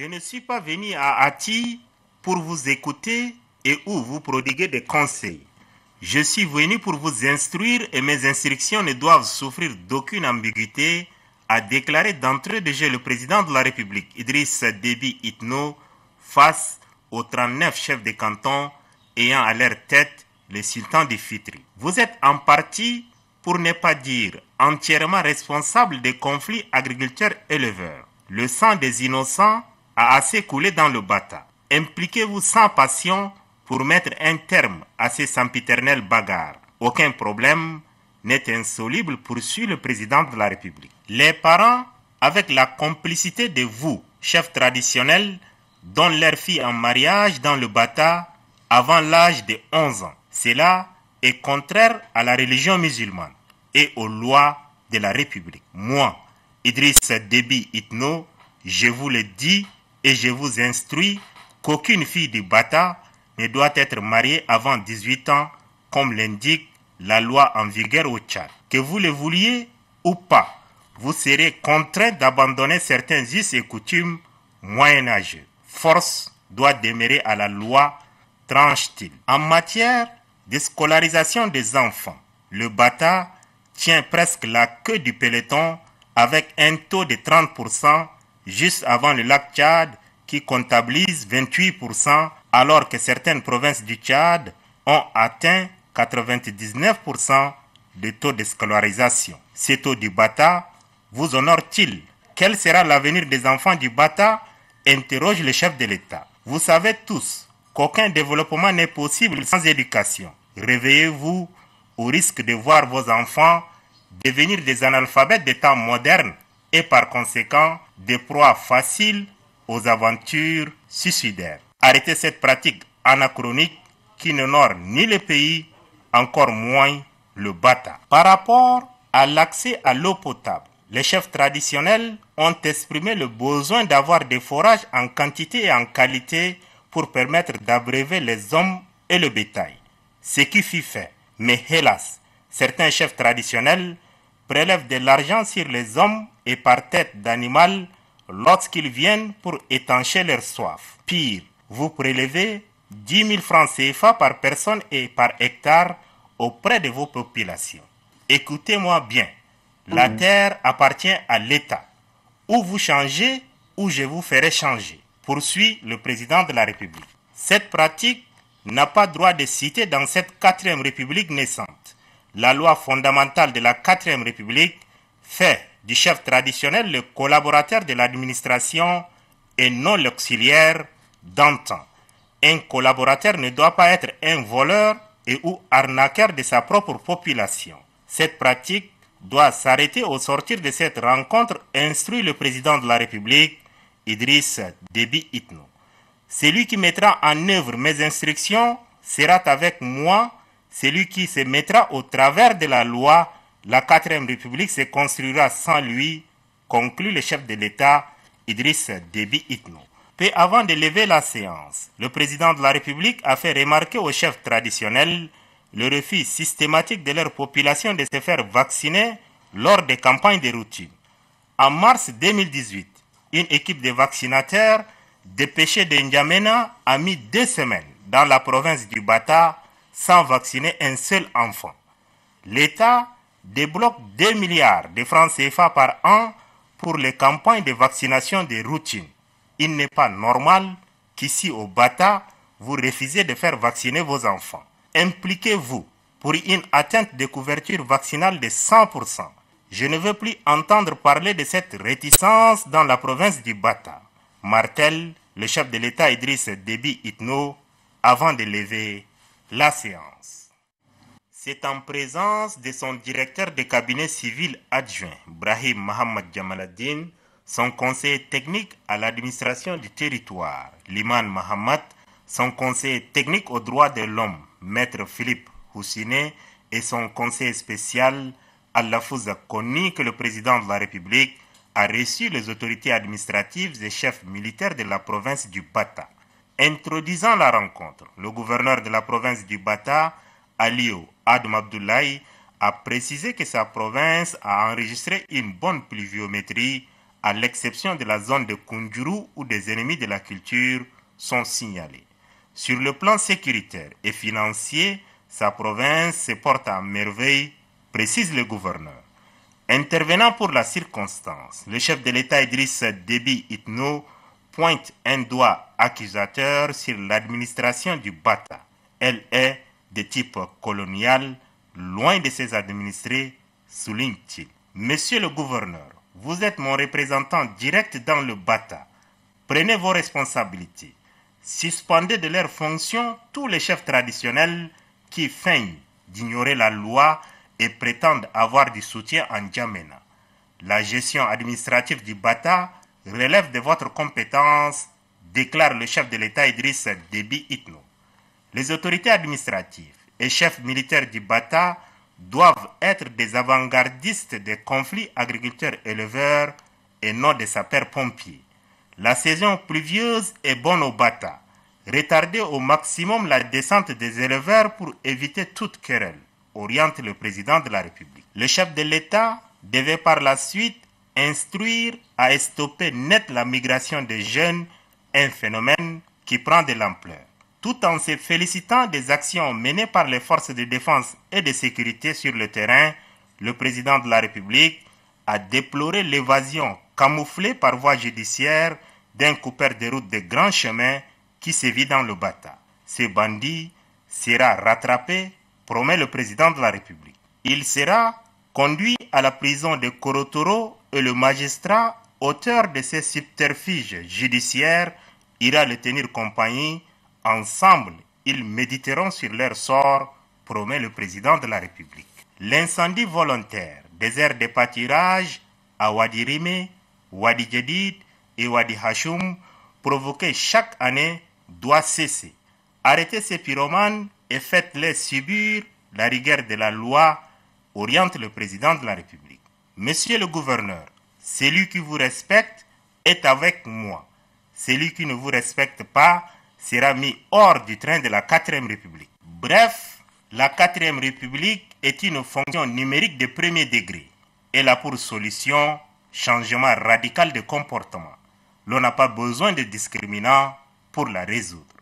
Je ne suis pas venu à Hati pour vous écouter et ou vous prodiguer des conseils. Je suis venu pour vous instruire et mes instructions ne doivent souffrir d'aucune ambiguïté, a déclaré d'entrée eux déjà le président de la République, Idriss Déby Itno, face aux 39 chefs de canton ayant à leur tête le sultan de Fitri. Vous êtes en partie, pour ne pas dire entièrement responsable des conflits agriculteurs-éleveurs. Le sang des innocents a assez coulé dans le bata. Impliquez-vous sans passion pour mettre un terme à ces sempiternelles bagarres. Aucun problème n'est insoluble, poursuit le président de la République. Les parents, avec la complicité de vous, chefs traditionnels, donnent leur fille en mariage dans le bata avant l'âge de 11 ans. Cela est contraire à la religion musulmane et aux lois de la République. Moi, Idriss Déby Itno, je vous le dis, et je vous instruis qu'aucune fille du Bata ne doit être mariée avant 18 ans, comme l'indique la loi en vigueur au Tchad. Que vous le vouliez ou pas, vous serez contraint d'abandonner certains us et coutumes moyenâgeux. Force doit demeurer à la loi, tranche-t-il. En matière de scolarisation des enfants, le Bata tient presque la queue du peloton avec un taux de 30% juste avant le lac Tchad qui comptabilise 28% alors que certaines provinces du Tchad ont atteint 99% de taux de scolarisation. Ces taux du Bata vous honore-t-il Quel sera l'avenir des enfants du Bata interroge le chef de l'État. Vous savez tous qu'aucun développement n'est possible sans éducation. Réveillez-vous au risque de voir vos enfants devenir des analphabètes des temps modernes et par conséquent des proies faciles aux aventures suicidaires. Arrêter cette pratique anachronique qui n'honore ni le pays, encore moins le Bata. Par rapport à l'accès à l'eau potable, les chefs traditionnels ont exprimé le besoin d'avoir des forages en quantité et en qualité pour permettre d'abréver les hommes et le bétail. Ce qui fut fait. Mais hélas, certains chefs traditionnels Prélève de l'argent sur les hommes et par tête d'animal lorsqu'ils viennent pour étancher leur soif. Pire, vous prélevez 10 000 francs CFA par personne et par hectare auprès de vos populations. Écoutez-moi bien, la mmh. terre appartient à l'État. Ou vous changez, ou je vous ferai changer, poursuit le président de la République. Cette pratique n'a pas droit de citer dans cette quatrième République naissante la loi fondamentale de la 4ème République fait du chef traditionnel le collaborateur de l'administration et non l'auxiliaire d'antan. Un collaborateur ne doit pas être un voleur et ou arnaqueur de sa propre population. Cette pratique doit s'arrêter au sortir de cette rencontre, instruit le président de la République, Idriss Déby Itno. Celui qui mettra en œuvre mes instructions sera avec moi celui qui se mettra au travers de la loi, la quatrième république se construira sans lui, conclut le chef de l'État Idriss Déby Itno. Peu avant de lever la séance, le président de la République a fait remarquer aux chefs traditionnels le refus systématique de leur population de se faire vacciner lors des campagnes de routine. En mars 2018, une équipe de vaccinateurs dépêchée de N'Djamena a mis deux semaines dans la province du Bata sans vacciner un seul enfant. L'État débloque 2 milliards de francs CFA par an pour les campagnes de vaccination de routine. Il n'est pas normal qu'ici au Bata, vous refusez de faire vacciner vos enfants. Impliquez-vous pour une atteinte de couverture vaccinale de 100%. Je ne veux plus entendre parler de cette réticence dans la province du Bata. Martel, le chef de l'État Idriss Déby Itno, avant de lever la séance. C'est en présence de son directeur de cabinet civil adjoint, Brahim Mohamed Jamaladine, son conseiller technique à l'administration du territoire, Liman Mohamed, son conseiller technique aux droits de l'homme, Maître Philippe Houssiné, et son conseiller spécial, Allafouza Koni, que le président de la République a reçu les autorités administratives et chefs militaires de la province du Bata. Introduisant la rencontre, le gouverneur de la province du Bata, Alio Adm Abdoulaye, a précisé que sa province a enregistré une bonne pluviométrie, à l'exception de la zone de Kunjuru où des ennemis de la culture sont signalés. Sur le plan sécuritaire et financier, sa province se porte à merveille, précise le gouverneur. Intervenant pour la circonstance, le chef de l'État Idriss Déby Itno pointe un doigt accusateur sur l'administration du Bata. Elle est de type colonial, loin de ses administrés, souligne-t-il. Monsieur le gouverneur, vous êtes mon représentant direct dans le Bata. Prenez vos responsabilités. Suspendez de leurs fonctions tous les chefs traditionnels qui feignent d'ignorer la loi et prétendent avoir du soutien en Djamena. La gestion administrative du Bata relève de votre compétence, déclare le chef de l'État Idriss Déby Itno. Les autorités administratives et chefs militaires du Bata doivent être des avant-gardistes des conflits agriculteurs-éleveurs et non des sapeurs-pompiers. La saison pluvieuse est bonne au Bata. Retardez au maximum la descente des éleveurs pour éviter toute querelle, oriente le président de la République. Le chef de l'État devait par la suite Instruire à stopper net la migration des jeunes, un phénomène qui prend de l'ampleur. Tout en se félicitant des actions menées par les forces de défense et de sécurité sur le terrain, le président de la République a déploré l'évasion camouflée par voie judiciaire d'un coupeur de route de grand chemin qui sévit dans le Bata. Ce bandit sera rattrapé, promet le président de la République. Il sera conduit à la prison de Korotoro et le magistrat, auteur de ces subterfuges judiciaires, ira le tenir compagnie. Ensemble, ils méditeront sur leur sort, promet le président de la République. L'incendie volontaire des aires de pâturage à Wadi Rime, Wadi Jedid et Wadi Hashum, provoqué chaque année, doit cesser. Arrêtez ces pyromanes et faites-les subir la rigueur de la loi, oriente le président de la République. Monsieur le gouverneur, celui qui vous respecte est avec moi. Celui qui ne vous respecte pas sera mis hors du train de la 4ème République. Bref, la 4ème République est une fonction numérique de premier degré. Elle a pour solution changement radical de comportement. L'on n'a pas besoin de discriminants pour la résoudre.